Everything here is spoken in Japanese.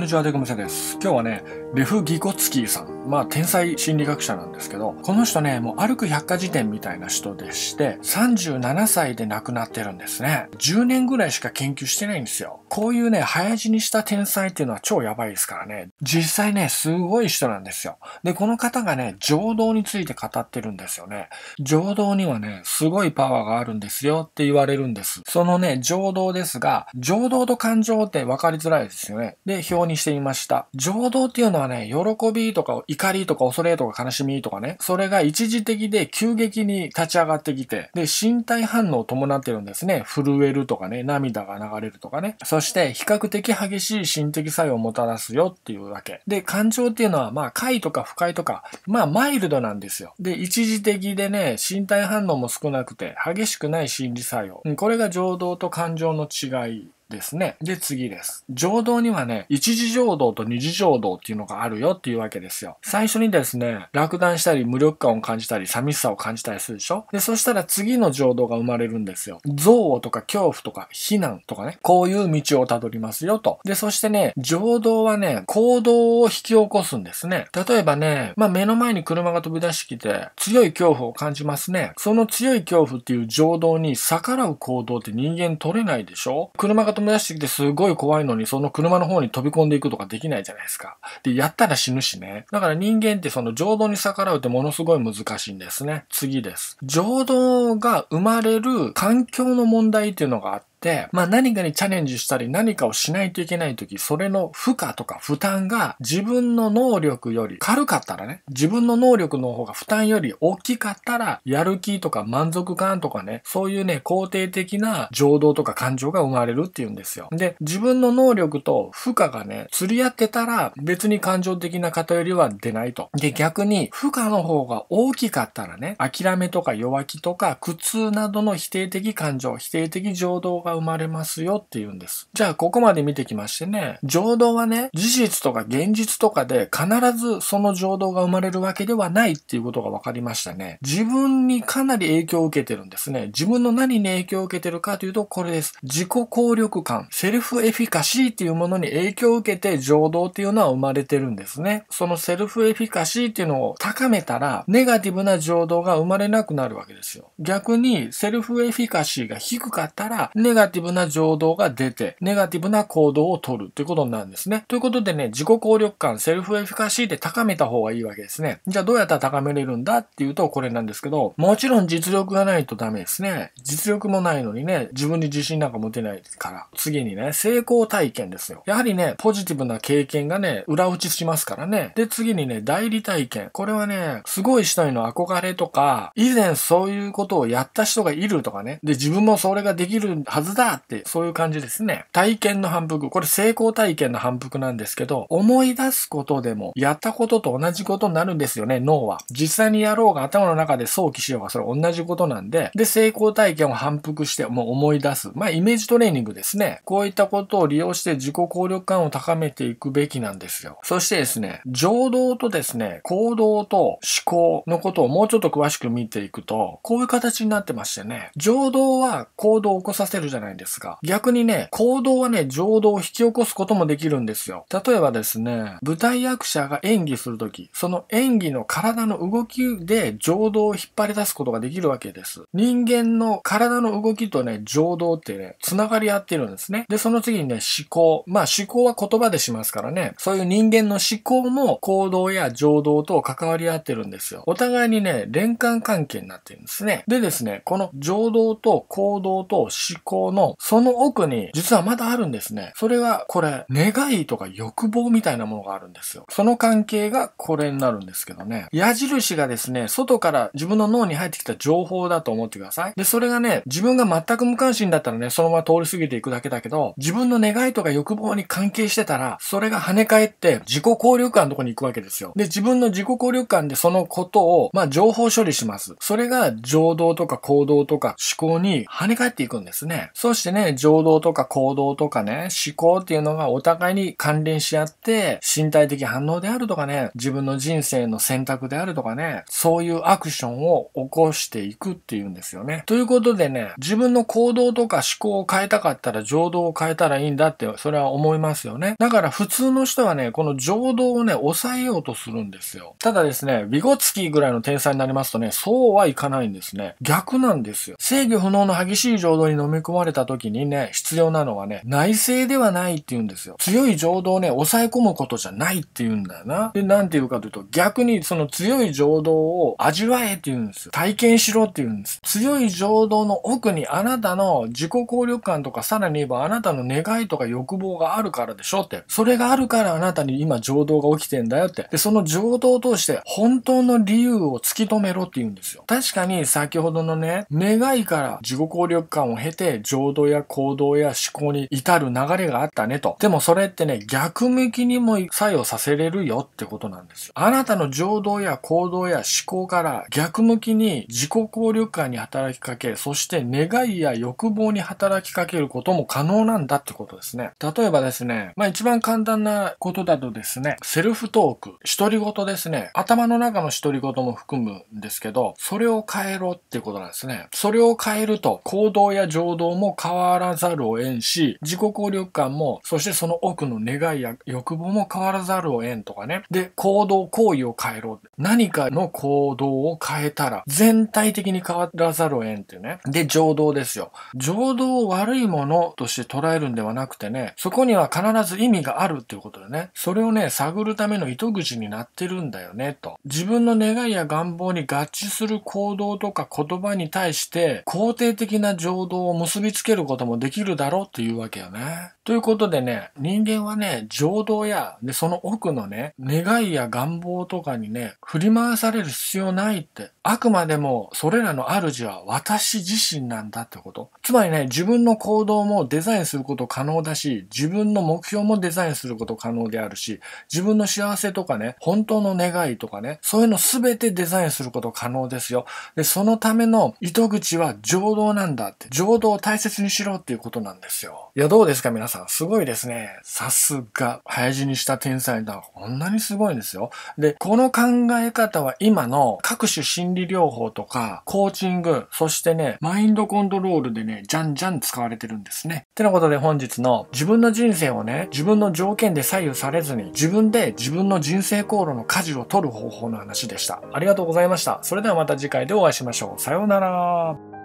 んにちは、デコムセです。今日はね、レフ・ギコツキーさん。まあ、天才心理学者なんですけど、この人ね、もう歩く百科事典みたいな人でして、37歳で亡くなってるんですね。10年ぐらいしか研究してないんですよ。こういうね、早死にした天才っていうのは超やばいですからね、実際ね、すごい人なんですよ。で、この方がね、情動について語ってるんですよね。情動にはね、すごいパワーがあるんですよって言われるんです。そのね、情動ですが、情動と感情って分かりづらいですよね。で、表にしてみました。情動っていうのはね、喜びとか怒りとか恐れとか悲しみとかね、それが一時的で急激に立ち上がってきて、で、身体反応を伴ってるんですね。震えるとかね、涙が流れるとかね。そとして比較的激しい心的作用をもたらすよっていうわけ。で、感情っていうのはまあ快とか不快とか、まあマイルドなんですよ。で、一時的でね、身体反応も少なくて激しくない心理作用。これが情動と感情の違いですね。で、次です。浄土にはね、一次浄土と二次浄土っていうのがあるよっていうわけですよ。最初にですね、落胆したり無力感を感じたり寂しさを感じたりするでしょで、そしたら次の浄土が生まれるんですよ。憎悪とか恐怖とか非難とかね、こういう道をたどりますよと。で、そしてね、浄土はね、行動を引き起こすんですね。例えばね、まあ、目の前に車が飛び出してきて、強い恐怖を感じますね。その強い恐怖っていう情動に逆らう行動って人間取れないでしょ車が友達ってすごい怖いのに、その車の方に飛び込んでいくとかできないじゃないですか。で、やったら死ぬしね。だから人間ってその情動に逆らうってものすごい難しいんですね。次です。情動が生まれる環境の問題っていうのがあって、、まあ何かにチャレンジしたり何かをしないといけない時、それの負荷とか負担が自分の能力より軽かったらね、自分の能力の方が負担より大きかったら、やる気とか満足感とかね、そういうね、肯定的な情動とか感情が生まれるっていうんですよ。で、自分の能力と負荷がね、釣り合ってたら別に感情的な偏りは出ないと。で、逆に負荷の方が大きかったらね、諦めとか弱気とか苦痛などの否定的感情、否定的情動がが生まれますよっていうんです。じゃあ、ここまで見てきましてね、情動はね、事実とか現実とかで必ずその情動が生まれるわけではないっていうことが分かりましたね。自分にかなり影響を受けてるんですね。自分の何に影響を受けてるかというと、これです。自己効力感、セルフエフィカシーっていうものに影響を受けて情動っていうのは生まれてるんですね。そのセルフエフィカシーっていうのを高めたら、ネガティブな情動が生まれなくなるわけですよ。逆に、セルフエフィカシーが低かったら、ネガガティブな情動が出て、ネガティブな行動を取るということになるんですね。ということでね、自己効力感、セルフエフィカシーで高めた方がいいわけですね。じゃあどうやったら高めれるんだっていうとこれなんですけど、もちろん実力がないとダメですね。実力もないのにね、自分に自信なんか持てないから。次にね、成功体験ですよ。やはりね、ポジティブな経験がね、裏打ちしますからね。で、次にね、代理体験。これはね、すごい人への憧れとか、以前そういうことをやった人がいるとかね。で、自分もそれができるはずずだって、そういう感じですね。体験の反復。これ成功体験の反復なんですけど、思い出すことでも、やったことと同じことになるんですよね、脳は。実際にやろうが頭の中で想起しようが、それ同じことなんで、で、成功体験を反復して、もう思い出す。まあ、イメージトレーニングですね。こういったことを利用して自己効力感を高めていくべきなんですよ。そしてですね、情動とですね、行動と思考のことをもうちょっと詳しく見ていくと、こういう形になってましてね、情動は行動を起こさせるじゃないないですか。逆にね、行動はね、情動を引き起こすこともできるんですよ。例えばですね、舞台役者が演技するとき、その演技の体の動きで情動を引っ張り出すことができるわけです。人間の体の動きとね、情動ってね、繋がり合ってるんですね。で、その次にね、思考。まあ思考は言葉でしますからね、そういう人間の思考も行動や情動と関わり合ってるんですよ。お互いにね、連関関係になってるんですね。でですね、この情動と行動と思考のその奥に実はまだあるんですね。それはこれ、願いとか欲望みたいなものがあるんですよ。その関係がこれになるんですけどね。矢印がですね、外から自分の脳に入ってきた情報だと思ってください。で、それがね、自分が全く無関心だったらね、そのまま通り過ぎていくだけだけど、自分の願いとか欲望に関係してたら、それが跳ね返って自己効力感のとこに行くわけですよ。で、自分の自己効力感でそのことを、まあ、情報処理します。それが情動とか行動とか思考に跳ね返っていくんですね。そしてね、情動とか行動とかね、思考っていうのがお互いに関連し合って、身体的反応であるとかね、自分の人生の選択であるとかね、そういうアクションを起こしていくっていうんですよね。ということでね、自分の行動とか思考を変えたかったら、情動を変えたらいいんだって、それは思いますよね。だから普通の人はね、この情動をね、抑えようとするんですよ。ただですね、ビゴツキーぐらいの天才になりますとね、そうはいかないんですね。逆なんですよ。制御不能の激しい情動に飲み込まれれた時にね、必要なのはね、内政ではないって言うんですよ。強い情動をね、抑え込むことじゃないって言うんだよな。で、なんて言うかというと、逆にその強い情動を味わえって言うんですよ。体験しろって言うんです。強い情動の奥にあなたの自己効力感とか、さらに言えばあなたの願いとか欲望があるからでしょって。それがあるからあなたに今情動が起きてんだよって。で、その情動を通して本当の理由を突き止めろって言うんですよ。確かに先ほどのね、願いから自己効力感を経て情動や行動や思考に至る流れがあったねと。でもそれってね、逆向きにも作用させれるよってことなんですよ。あなたの情動や行動や思考から逆向きに自己効力感に働きかけ、そして願いや欲望に働きかけることも可能なんだってことですね。例えばですね、まあ一番簡単なことだとですね、セルフトーク、独り言ですね、頭の中の独り言も含むんですけど、それを変えろってことなんですね。それを変えると行動や情動もも変わらざるを得んし、自己効力感も、そしてその奥の願いや欲望も変わらざるを得んとかね。で、行動、行為を変えろ。何かの行動を変えたら、全体的に変わらざるを得んっていうね。で、情動ですよ。情動を悪いものとして捉えるんではなくてね、そこには必ず意味があるっていうことでね、それをね、探るための糸口になってるんだよね、と。自分の願いや願望に合致する行動とか言葉に対して、肯定的な情動を結びりつけることもできるだろうていうわけよね。ということでね、人間はね、情動や、で、その奥のね、願いや願望とかにね、振り回される必要ないって、あくまでもそれらの主は私自身なんだってこと。つまりね、自分の行動もデザインすること可能だし、自分の目標もデザインすること可能であるし、自分の幸せとかね、本当の願いとかね、そういうの全てデザインすること可能ですよ。で、そのための糸口は情動なんだって。情動を大切にしろっていうことなんですよ。いや、どうですか皆さん。すごいですね。さすが、早死にした天才だ。こんなにすごいんですよ。で、この考え方は今の各種心理療法とか、コーチング、そしてね、マインドコントロールでね、じゃんじゃん使われてるんですね。ってなことで本日の自分の人生をね、自分の条件で左右されずに、自分で自分の人生航路の舵を取る方法の話でした。ありがとうございました。それではまた次回でお会いしましょう。さようなら。